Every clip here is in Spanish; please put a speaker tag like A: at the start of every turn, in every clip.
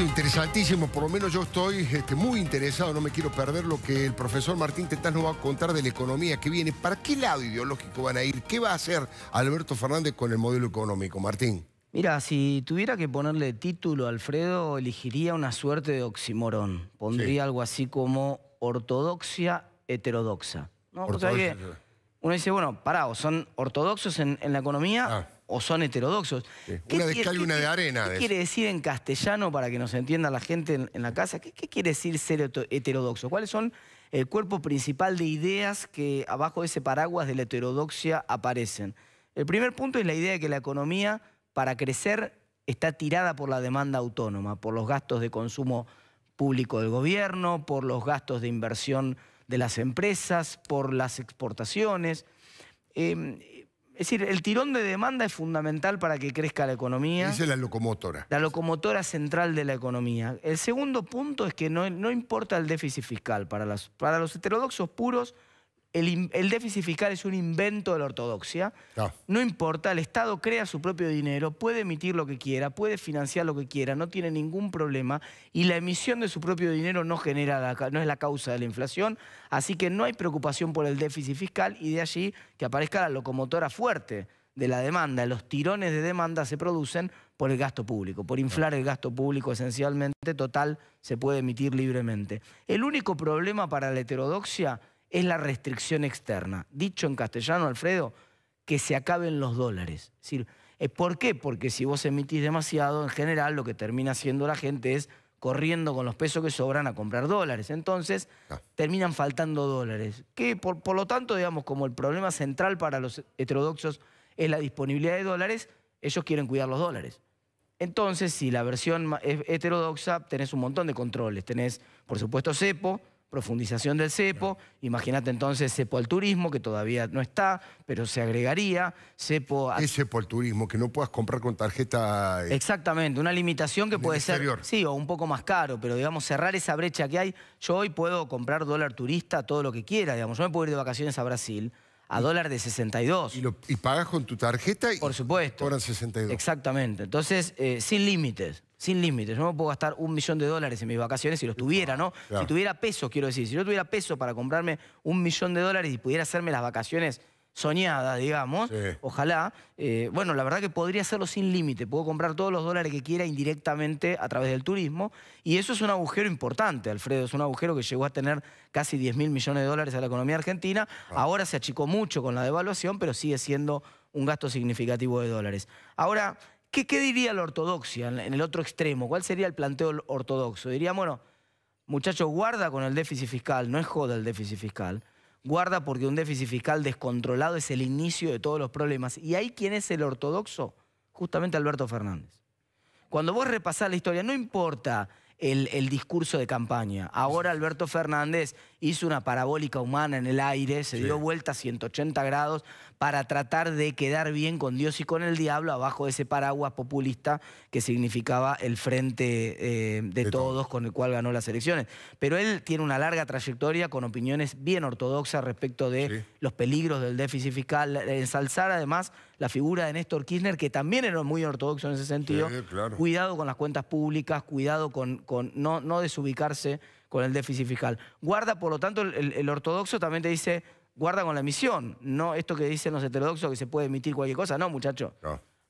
A: interesantísimo, por lo menos yo estoy este, muy interesado, no me quiero perder lo que el profesor Martín Tetaz nos va a contar de la economía que viene. ¿Para qué lado ideológico van a ir? ¿Qué va a hacer Alberto Fernández con el modelo económico, Martín? Mira, si tuviera que ponerle título a Alfredo, elegiría una suerte de oximorón. Pondría algo así como ortodoxia heterodoxa. Uno dice, bueno, pará, son ortodoxos en, la economía, ah o son heterodoxos. Una de de arena. ¿Qué quiere decir en castellano para que nos entienda la gente en, la casa? ¿Qué, quiere decir ser heterodoxo? ¿Cuáles son el cuerpo principal de ideas que abajo de ese paraguas de la heterodoxia aparecen? El primer punto es la idea de que la economía para crecer está tirada por la demanda autónoma, por los gastos de consumo público del gobierno, por los gastos de inversión de las empresas, por las exportaciones. Em, es decir, el tirón de demanda es fundamental para que crezca la economía. Dice la locomotora. La locomotora central de la economía. El segundo punto es que no, importa el déficit fiscal. Para, para los heterodoxos puros, el, déficit fiscal es un invento de la ortodoxia. No. importa, el Estado crea su propio dinero, puede emitir lo que quiera, puede financiar lo que quiera, no tiene ningún problema y la emisión de su propio dinero no, genera no es la causa de la inflación, así que no hay preocupación por el déficit fiscal y de allí que aparezca la locomotora fuerte de la demanda. Los tirones de demanda se producen por el gasto público, por inflar el gasto público esencialmente, total, se puede emitir libremente. El único problema para la heterodoxia es la restricción externa. Dicho en castellano, Alfredo, que se acaben los dólares. Es eh, ¿Por qué? Porque si vos emitís demasiado, en general lo que termina haciendo la gente es corriendo con los pesos que sobran a comprar dólares. Entonces, ah. terminan faltando dólares. Que por, por, lo tanto, digamos, como el problema central para los heterodoxos es la disponibilidad de dólares, ellos quieren cuidar los dólares. Entonces, si la versión es heterodoxa, tenés un montón de controles. Tenés, por supuesto, cepo, profundización del cepo, imagínate entonces CEPO al turismo, que todavía no está, pero se agregaría, cepo... A... al turismo que no puedas comprar con tarjeta... Eh, Exactamente, una limitación que puede ser... Sí, o un poco más caro, pero digamos, cerrar esa brecha que hay. Yo hoy puedo comprar dólar turista todo lo que quiera, digamos. Yo me puedo ir de vacaciones a Brasil a dólar de 62. Y, lo, y pagas con tu tarjeta y... Por supuesto. 62. Exactamente. Entonces, eh, sin límites sin límites. Yo no puedo gastar un millón de dólares en mis vacaciones si los tuviera, ah, ¿no? Si tuviera peso, quiero decir. Si yo tuviera peso para comprarme un millón de dólares y pudiera hacerme las vacaciones soñadas, digamos, ojalá. Eh, bueno, la verdad que podría hacerlo sin límite. Puedo comprar todos los dólares que quiera indirectamente a través del turismo. Y eso es un agujero importante, Alfredo. Es un agujero que llegó a tener casi 10 mil millones de dólares a la economía argentina. Ah. Ahora se achicó mucho con la devaluación, pero sigue siendo un gasto significativo de dólares. Ahora... ¿Qué, diría la ortodoxia en el otro extremo? ¿Cuál sería el planteo ortodoxo? Diría, bueno, muchachos, guarda con el déficit fiscal, no es joda el déficit fiscal. Guarda porque un déficit fiscal descontrolado es el inicio de todos los problemas. ¿Y ahí quién es el ortodoxo? Justamente Alberto Fernández. Cuando vos repasás la historia, no importa el discurso de campaña. Ahora Alberto Fernández hizo una parabólica humana en el aire, se dio vuelta a 180 grados para tratar de quedar bien con Dios y con el diablo abajo de ese paraguas populista que significaba el frente eh, de, todos, con el cual ganó las elecciones. Pero él tiene una larga trayectoria con opiniones bien ortodoxas respecto de los peligros del déficit fiscal, ensalzar además la figura de Néstor Kirchner, que también era muy ortodoxo en ese sentido. Cuidado con las cuentas públicas, cuidado con, no desubicarse con el déficit fiscal. Guarda, por lo tanto, el, ortodoxo también te dice, guarda con la emisión, no esto que dicen los heterodoxos que se puede emitir cualquier cosa, no, muchacho.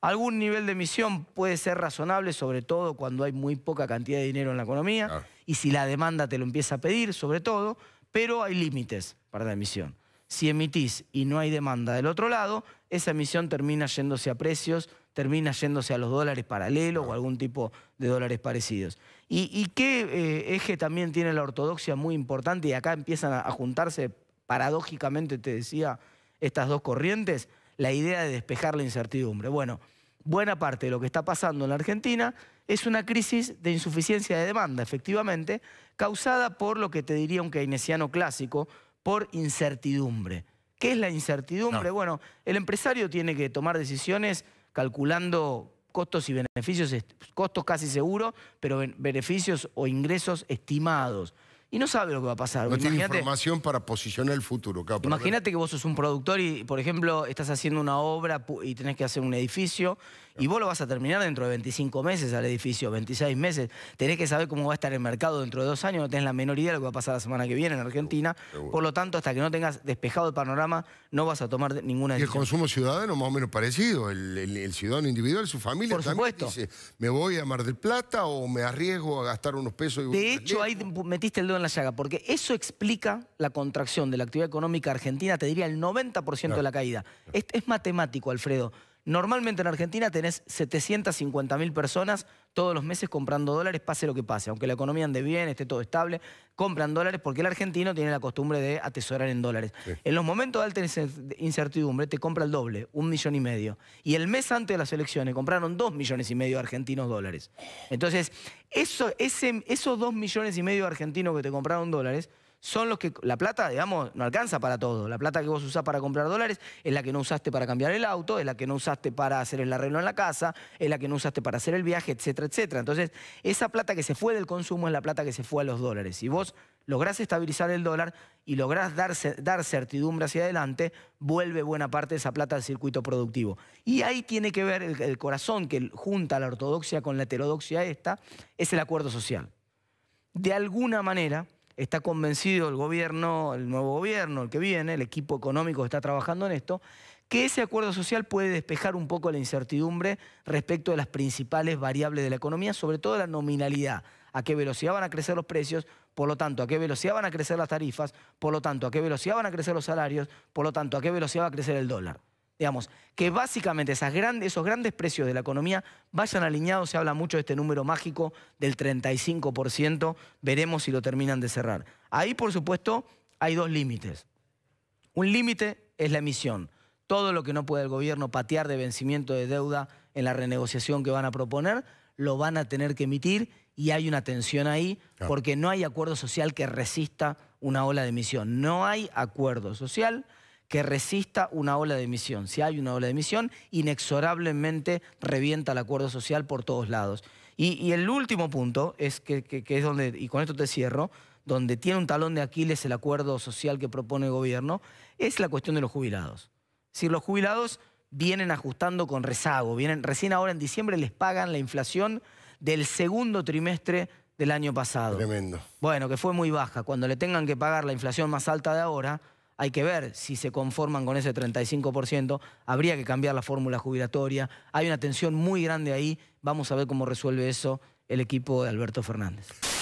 A: Algún nivel de emisión puede ser razonable, sobre todo cuando hay muy poca cantidad de dinero en la economía ah. y si la demanda te lo empieza a pedir, sobre todo, pero hay límites para la emisión. Si emitís y no hay demanda del otro lado, esa emisión termina yéndose a precios termina yéndose a los dólares paralelos o algún tipo de dólares parecidos. ¿Y, qué eh, eje también tiene la ortodoxia muy importante? Y acá empiezan a, juntarse, paradójicamente te decía, estas dos corrientes, la idea de despejar la incertidumbre. Bueno, buena parte de lo que está pasando en la Argentina es una crisis de insuficiencia de demanda, efectivamente, causada por lo que te diría un keynesiano clásico, por incertidumbre. ¿Qué es la incertidumbre? Bueno, el empresario tiene que tomar decisiones calculando costos y beneficios, costos casi seguros, pero beneficios o ingresos estimados. Y no sabe lo que va a pasar. No tiene información para posicionar el futuro. Imagínate que vos sos un productor y, por ejemplo, estás haciendo una obra y tenés que hacer un edificio y vos lo vas a terminar dentro de 25 meses al edificio, 26 meses. Tenés que saber cómo va a estar el mercado dentro de dos años, no tenés la menor idea de lo que va a pasar la semana que viene en Argentina. Por lo tanto, hasta que no tengas despejado el panorama, no vas a tomar ninguna decisión. Y el consumo ciudadano más o menos parecido, el, ciudadano individual, su familia Por también me voy a Mar del Plata o me arriesgo a gastar unos pesos. de hecho, ahí metiste el dedo en la llaga, porque eso explica la contracción de la actividad económica argentina, te diría el 90% de la caída. es matemático, Alfredo. Normalmente en Argentina tenés 750.000 personas todos los meses comprando dólares, pase lo que pase. Aunque la economía ande bien, esté todo estable, compran dólares porque el argentino tiene la costumbre de atesorar en dólares. En los momentos de alta incertidumbre te compra el doble, un millón y medio. Y el mes antes de las elecciones compraron dos millones y medio de argentinos dólares. Entonces, esos dos millones y medio de argentinos que te compraron dólares son los que, la plata, digamos, no alcanza para todo. La plata que vos usás para comprar dólares es la que no usaste para cambiar el auto, es la que no usaste para hacer el arreglo en la casa, es la que no usaste para hacer el viaje, etcétera, etcétera. Entonces, esa plata que se fue del consumo es la plata que se fue a los dólares. Si vos lográs estabilizar el dólar y lográs dar, dar certidumbre hacia adelante, vuelve buena parte de esa plata al circuito productivo. Y ahí tiene que ver el, el corazón que junta la ortodoxia con la heterodoxia esta, es el acuerdo social. De alguna manera, está convencido el gobierno, el nuevo gobierno, el que viene, el equipo económico que está trabajando en esto, que ese acuerdo social puede despejar un poco la incertidumbre respecto de las principales variables de la economía, sobre todo la nominalidad, a qué velocidad van a crecer los precios, por lo tanto, a qué velocidad van a crecer las tarifas, por lo tanto, a qué velocidad van a crecer los salarios, por lo tanto, a qué velocidad va a crecer el dólar. Digamos, que básicamente esos grandes precios de la economía vayan alineados, se habla mucho de este número mágico del 35%, veremos si lo terminan de cerrar. Ahí, por supuesto, hay dos límites. Un límite es la emisión, todo lo que no puede el gobierno patear de vencimiento de deuda en la renegociación que van a proponer, lo van a tener que emitir y hay una tensión ahí porque no hay acuerdo social que resista una ola de emisión. No hay acuerdo social que resista una ola de emisión. Si hay una ola de emisión, inexorablemente revienta el acuerdo social por todos lados. Y, el último punto, es que, es donde, y con esto te cierro, donde tiene un talón de Aquiles el acuerdo social que propone el gobierno, es la cuestión de los jubilados. Si los jubilados vienen ajustando con rezago, vienen, recién ahora en diciembre les pagan la inflación del segundo trimestre del año pasado. Tremendo. Bueno, que fue muy baja. Cuando le tengan que pagar la inflación más alta de ahora, hay que ver si se conforman con ese 35%. Habría que cambiar la fórmula jubilatoria. Hay una tensión muy grande ahí. Vamos a ver cómo resuelve eso el equipo de Alberto Fernández.